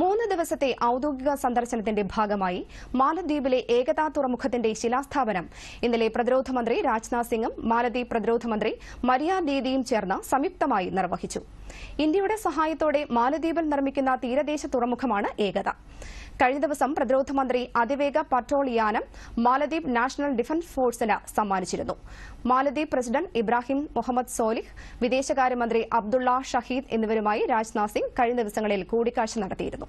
മൂന്ന് ദിവസത്തെ ഔദ്യോഗിക സന്ദർശനത്തിന്റെ ഭാഗമായി മാലദ്വീപിലെ ഏകതാ തുറമുഖത്തിന്റെ ശിലാസ്ഥാപനം ഇന്നലെ പ്രതിരോധമന്ത്രി മന്ത്രി രാജ്നാഥ് സിംഗും മാലദ്വീപ് പ്രതിരോധമന്ത്രി മന്ത്രി മരിയ ദീദിയും ചേർന്ന് സംയുക്തമായി നിർവഹിച്ചു ഇന്ത്യയുടെ സഹായത്തോടെ മാലദ്വീപിൽ നിർമ്മിക്കുന്ന തീരദേശ തുറമുഖമാണ് ഏകത കഴിഞ്ഞ ദിവസം പ്രതിരോധ മന്ത്രി അതിവേഗ പട്രോളിയാനം മാലദ്വീപ് നാഷണൽ ഡിഫൻസ് ഫോഴ്സിന് സമ്മാനിച്ചിരുന്നു മാലദ്വീപ് പ്രസിഡന്റ് ഇബ്രാഹിം മുഹമ്മദ് സോലിഹ് വിദേശകാര്യമന്ത്രി അബ്ദുള്ള ഷഹീദ് എന്നിവരുമായി രാജ്നാഥ് സിംഗ് കഴിഞ്ഞ ദിവസങ്ങളിൽ കൂടിക്കാഴ്ച നടത്തിയിരുന്നു